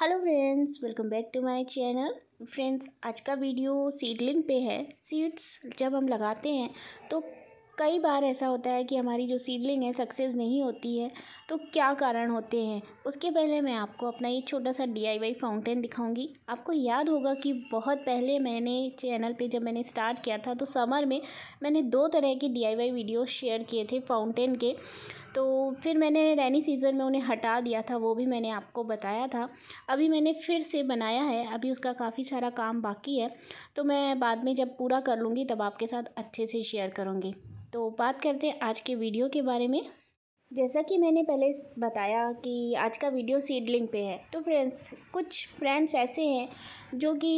hello friends welcome back to my channel friends आज का video seedling पे है सीड्स जब हम लगाते हैं तो कई बार ऐसा होता है कि हमारी जो सीडलिंग है सक्सेस नहीं होती है तो क्या कारण होते हैं उसके पहले मैं आपको अपना ये छोटा सा डीआईवाई फाउंटेन दिखाऊंगी आपको याद होगा कि बहुत पहले मैंने चैनल पे जब मैंने स्टार्ट किया था तो समर में मैंने दो तरह के डीआईवाई वीडियो शेयर किए थे फाउंटेन के तो फिर मैंने रैनी सीज़न में उन्हें हटा दिया था वो भी मैंने आपको बताया था अभी मैंने फिर से बनाया है अभी उसका काफ़ी सारा काम बाकी है तो मैं बाद में जब पूरा कर लूँगी तब आपके साथ अच्छे से शेयर करूँगी तो बात करते हैं आज के वीडियो के बारे में जैसा कि मैंने पहले बताया कि आज का वीडियो सीडलिंग पे है तो फ्रेंड्स कुछ फ्रेंड्स ऐसे हैं जो कि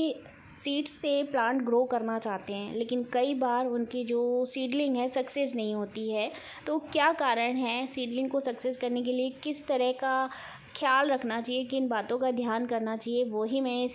सीड्स से प्लांट ग्रो करना चाहते हैं लेकिन कई बार उनकी जो सीडलिंग है सक्सेस नहीं होती है तो क्या कारण है सीडलिंग को सक्सेस करने के लिए किस तरह का ख्याल रखना चाहिए किन बातों का ध्यान करना चाहिए वो ही मैं इस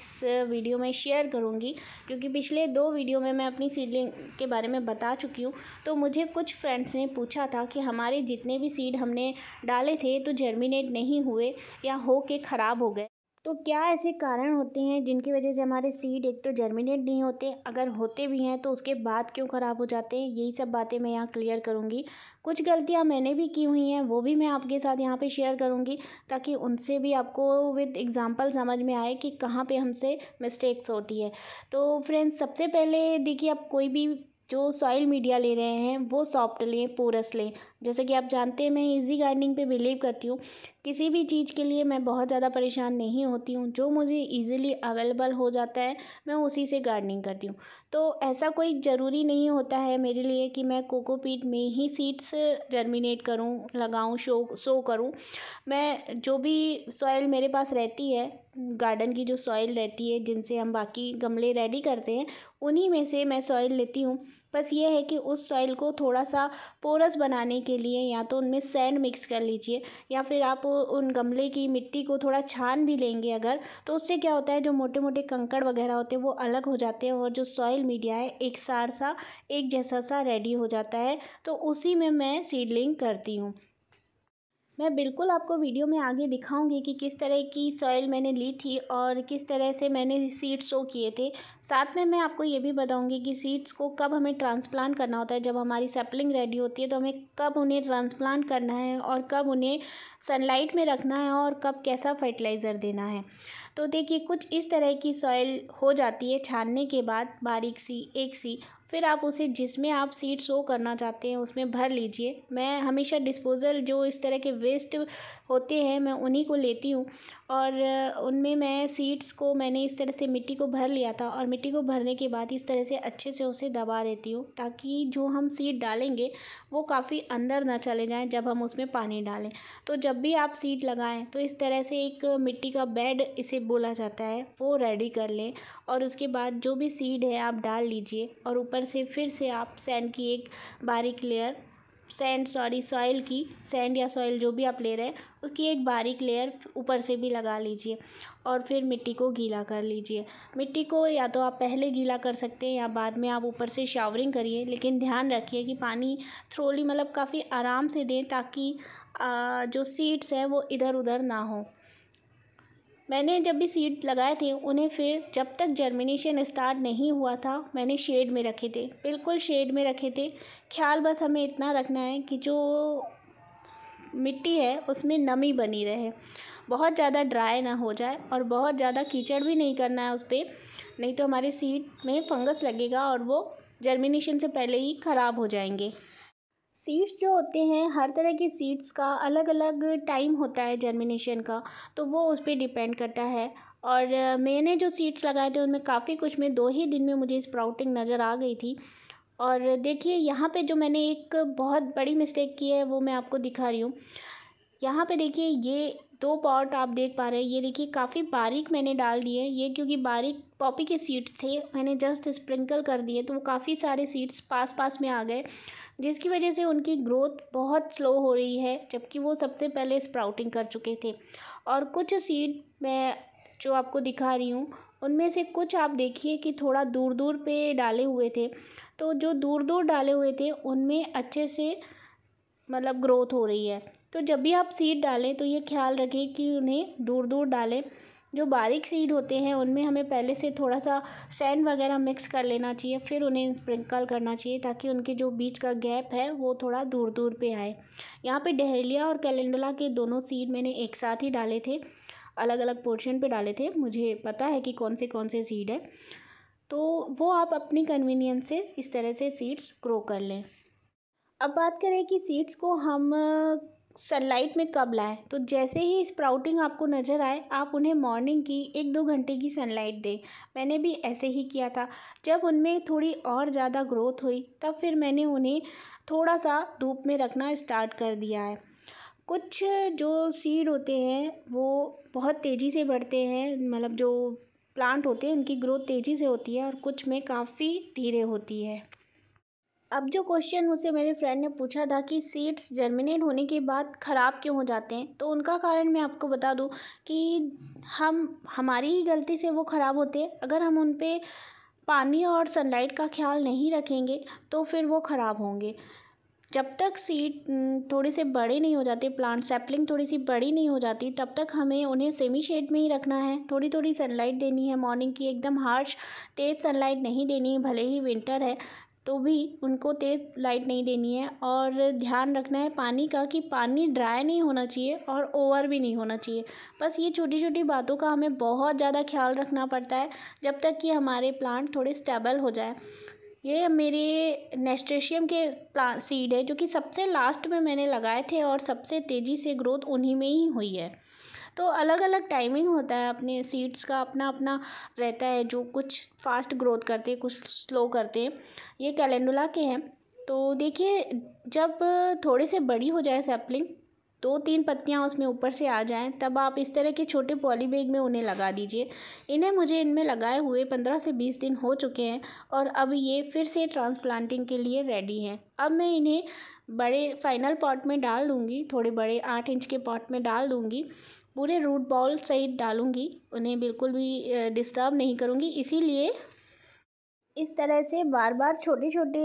वीडियो में शेयर करूँगी क्योंकि पिछले दो वीडियो में मैं अपनी सीडलिंग के बारे में बता चुकी हूँ तो मुझे कुछ फ्रेंड्स ने पूछा था कि हमारे जितने भी सीड हमने डाले थे तो जर्मिनेट नहीं हुए या हो के ख़राब हो गए तो क्या ऐसे कारण होते हैं जिनकी वजह से हमारे सीड एक तो जर्मिनेट नहीं होते अगर होते भी हैं तो उसके बाद क्यों ख़राब हो जाते हैं यही सब बातें मैं यहाँ क्लियर करूँगी कुछ गलतियाँ मैंने भी की हुई हैं वो भी मैं आपके साथ यहाँ पे शेयर करूँगी ताकि उनसे भी आपको विद एग्ज़ाम्पल समझ में आए कि कहाँ पर हमसे मिस्टेक्स होती है तो फ्रेंड्स सबसे पहले देखिए आप कोई भी जो सॉइल मीडिया ले रहे हैं वो सॉफ्ट लें पोरस लें जैसे कि आप जानते हैं मैं इजी गार्डनिंग पे बिलीव करती हूँ किसी भी चीज़ के लिए मैं बहुत ज़्यादा परेशान नहीं होती हूँ जो मुझे इजीली अवेलेबल हो जाता है मैं उसी से गार्डनिंग करती हूँ तो ऐसा कोई ज़रूरी नहीं होता है मेरे लिए कि मैं कोकोपीट में ही सीड्स जर्मिनेट करूँ लगाऊँ शो शो करूँ मैं जो भी सॉइल मेरे पास रहती है गार्डन की जो सॉइल रहती है जिनसे हम बाकी गमले रेडी करते हैं उन्हीं में से मैं सॉइल लेती हूँ बस ये है कि उस सॉइल को थोड़ा सा पोरस बनाने के के लिए या तो उनमें सैंड मिक्स कर लीजिए या फिर आप उन गमले की मिट्टी को थोड़ा छान भी लेंगे अगर तो उससे क्या होता है जो मोटे मोटे कंकड़ वगैरह होते हैं वो अलग हो जाते हैं और जो सॉइल मीडिया है एक सार सा एक जैसा सा रेडी हो जाता है तो उसी में मैं सीडलिंग करती हूँ मैं बिल्कुल आपको वीडियो में आगे दिखाऊंगी कि किस तरह की सॉइल मैंने ली थी और किस तरह से मैंने सीड्स शो किए थे साथ में मैं आपको ये भी बताऊंगी कि सीड्स को कब हमें ट्रांसप्लांट करना होता है जब हमारी सेपलिंग रेडी होती है तो हमें कब उन्हें ट्रांसप्लांट करना है और कब उन्हें सनलाइट में रखना है और कब कैसा फर्टिलाइज़र देना है तो देखिए कुछ इस तरह की सॉइल हो जाती है छानने के बाद बारीक सी एक सी फिर आप उसे जिसमें आप सीड सो करना चाहते हैं उसमें भर लीजिए मैं हमेशा डिस्पोज़ल जो इस तरह के वेस्ट होते हैं मैं उन्हीं को लेती हूँ और उनमें मैं सीड्स को मैंने इस तरह से मिट्टी को भर लिया था और मिट्टी को भरने के बाद इस तरह से अच्छे से उसे दबा देती हूँ ताकि जो हम सीड डालेंगे वो काफ़ी अंदर ना चले जाएँ जब हम उसमें पानी डालें तो जब भी आप सीड लगाएं तो इस तरह से एक मिट्टी का बेड इसे बोला जाता है वो रेडी कर लें और उसके बाद जो भी सीड है आप डाल लीजिए और ऊपर ऊपर से फिर से आप सैंड की एक बारीक लेयर सैंड सॉरी सॉइल की सैंड या सॉइल जो भी आप ले रहे हैं उसकी एक बारीक लेयर ऊपर से भी लगा लीजिए और फिर मिट्टी को गीला कर लीजिए मिट्टी को या तो आप पहले गीला कर सकते हैं या बाद में आप ऊपर से शावरिंग करिए लेकिन ध्यान रखिए कि पानी थ्रोली मतलब काफ़ी आराम से दें ताकि जो सीड्स हैं वो इधर उधर ना हो मैंने जब भी सीड लगाए थे उन्हें फिर जब तक जर्मिनेशन स्टार्ट नहीं हुआ था मैंने शेड में रखे थे बिल्कुल शेड में रखे थे ख्याल बस हमें इतना रखना है कि जो मिट्टी है उसमें नमी बनी रहे बहुत ज़्यादा ड्राई ना हो जाए और बहुत ज़्यादा कीचड़ भी नहीं करना है उस पर नहीं तो हमारे सीड में फंगस लगेगा और वो जर्मिनेशन से पहले ही ख़राब हो जाएंगे सीड्स जो होते हैं हर तरह के सीड्स का अलग अलग टाइम होता है जर्मिनेशन का तो वो उस पर डिपेंड करता है और मैंने जो सीड्स लगाए थे उनमें काफ़ी कुछ में दो ही दिन में मुझे स्प्राउटिंग नज़र आ गई थी और देखिए यहाँ पे जो मैंने एक बहुत बड़ी मिस्टेक की है वो मैं आपको दिखा रही हूँ यहाँ पे देखिए ये दो पॉट आप देख पा रहे हैं ये देखिए काफ़ी बारीक मैंने डाल दिए ये क्योंकि बारीक पॉपी के सीड्स थे मैंने जस्ट स्प्रिंकल कर दिए तो वो काफ़ी सारे सीड्स पास पास में आ गए जिसकी वजह से उनकी ग्रोथ बहुत स्लो हो रही है जबकि वो सबसे पहले स्प्राउटिंग कर चुके थे और कुछ सीड मैं जो आपको दिखा रही हूँ उनमें से कुछ आप देखिए कि थोड़ा दूर दूर पे डाले हुए थे तो जो दूर दूर डाले हुए थे उनमें अच्छे से मतलब ग्रोथ हो रही है तो जब भी आप सीड डालें तो ये ख्याल रखें कि उन्हें दूर दूर डालें जो बारीक सीड होते हैं उनमें हमें पहले से थोड़ा सा सैंड वगैरह मिक्स कर लेना चाहिए फिर उन्हें स्प्रिंकल करना चाहिए ताकि उनके जो बीच का गैप है वो थोड़ा दूर दूर पे आए यहाँ पे डहेलिया और कैलेंडला के दोनों सीड मैंने एक साथ ही डाले थे अलग अलग पोर्शन पे डाले थे मुझे पता है कि कौन से कौन से सीड है तो वो आप अपनी कन्वीनियंस से इस तरह से सीड्स ग्रो कर लें अब बात करें कि सीड्स को हम सनलाइट में कब लाएं तो जैसे ही स्प्राउटिंग आपको नज़र आए आप उन्हें मॉर्निंग की एक दो घंटे की सनलाइट दें मैंने भी ऐसे ही किया था जब उनमें थोड़ी और ज़्यादा ग्रोथ हुई तब फिर मैंने उन्हें थोड़ा सा धूप में रखना स्टार्ट कर दिया है कुछ जो सीड होते हैं वो बहुत तेज़ी से बढ़ते हैं मतलब जो प्लांट होते हैं उनकी ग्रोथ तेज़ी से होती है और कुछ में काफ़ी धीरे होती है अब जो क्वेश्चन मुझसे मेरे फ्रेंड ने पूछा था कि सीड्स जर्मिनेट होने के बाद ख़राब क्यों हो जाते हैं तो उनका कारण मैं आपको बता दूं कि हम हमारी ही गलती से वो ख़राब होते हैं अगर हम उन पर पानी और सनलाइट का ख्याल नहीं रखेंगे तो फिर वो ख़राब होंगे जब तक सीड थोड़े से बड़े नहीं हो जाते प्लांट सैपलिंग थोड़ी सी बड़ी नहीं हो जाती तब तक हमें उन्हें सेमी शेड में ही रखना है थोड़ी थोड़ी सनलाइट देनी है मॉर्निंग की एकदम हार्श तेज़ सनलाइट नहीं देनी है भले ही विंटर है तो भी उनको तेज़ लाइट नहीं देनी है और ध्यान रखना है पानी का कि पानी ड्राई नहीं होना चाहिए और ओवर भी नहीं होना चाहिए बस ये छोटी छोटी बातों का हमें बहुत ज़्यादा ख्याल रखना पड़ता है जब तक कि हमारे प्लांट थोड़े स्टेबल हो जाए ये मेरे नेस्ट्रेशियम के प्लान सीड है जो कि सबसे लास्ट में मैंने लगाए थे और सबसे तेज़ी से ग्रोथ उन्हीं में ही हुई है तो अलग अलग टाइमिंग होता है अपने सीड्स का अपना अपना रहता है जो कुछ फास्ट ग्रोथ करते हैं कुछ स्लो करते हैं ये कैलेंडुला के हैं तो देखिए जब थोड़े से बड़ी हो जाए सैपलिंग दो तीन पत्तियाँ उसमें ऊपर से आ जाएं तब आप इस तरह के छोटे पॉलीबैग में उन्हें लगा दीजिए इन्हें मुझे इनमें लगाए हुए पंद्रह से बीस दिन हो चुके हैं और अब ये फिर से ट्रांसप्लांटिंग के लिए रेडी हैं अब मैं इन्हें बड़े फाइनल पॉट में डाल दूँगी थोड़े बड़े आठ इंच के पॉट में डाल दूँगी पूरे रूट बॉल सहित डालूँगी उन्हें बिल्कुल भी डिस्टर्ब नहीं करूँगी इसीलिए इस तरह से बार बार छोटे छोटे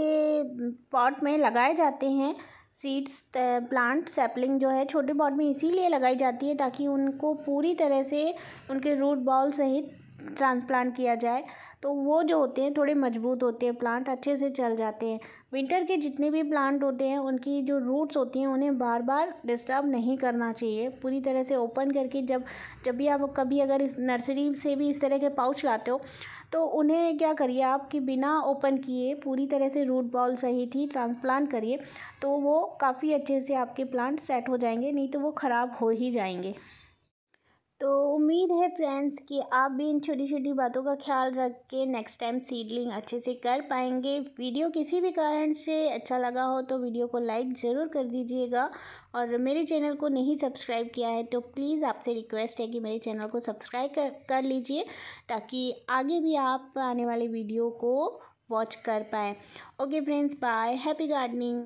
पॉट में लगाए जाते हैं सीड्स प्लांट सैपलिंग जो है छोटे पॉट में इसीलिए लगाई जाती है ताकि उनको पूरी तरह से उनके रूट बॉल सहित ट्रांसप्लांट किया जाए तो वो जो होते हैं थोड़े मजबूत होते हैं प्लांट अच्छे से चल जाते हैं विंटर के जितने भी प्लांट होते हैं उनकी जो रूट्स होती हैं उन्हें बार बार डिस्टर्ब नहीं करना चाहिए पूरी तरह से ओपन करके जब जब भी आप कभी अगर इस नर्सरी से भी इस तरह के पाउच लाते हो तो उन्हें क्या करिए आप कि बिना ओपन किए पूरी तरह से रूट बॉल सही थी ट्रांसप्लांट करिए तो वो काफ़ी अच्छे से आपके प्लांट सेट हो जाएंगे नहीं तो वो ख़राब हो ही जाएंगे तो उम्मीद है फ्रेंड्स कि आप भी इन छोटी छोटी बातों का ख्याल रख के नेक्स्ट टाइम सीडलिंग अच्छे से कर पाएंगे वीडियो किसी भी कारण से अच्छा लगा हो तो वीडियो को लाइक ज़रूर कर दीजिएगा और मेरे चैनल को नहीं सब्सक्राइब किया है तो प्लीज़ आपसे रिक्वेस्ट है कि मेरे चैनल को सब्सक्राइब कर, कर लीजिए ताकि आगे भी आप आने वाले वीडियो को वॉच कर पाएँ okay friends bye happy gardening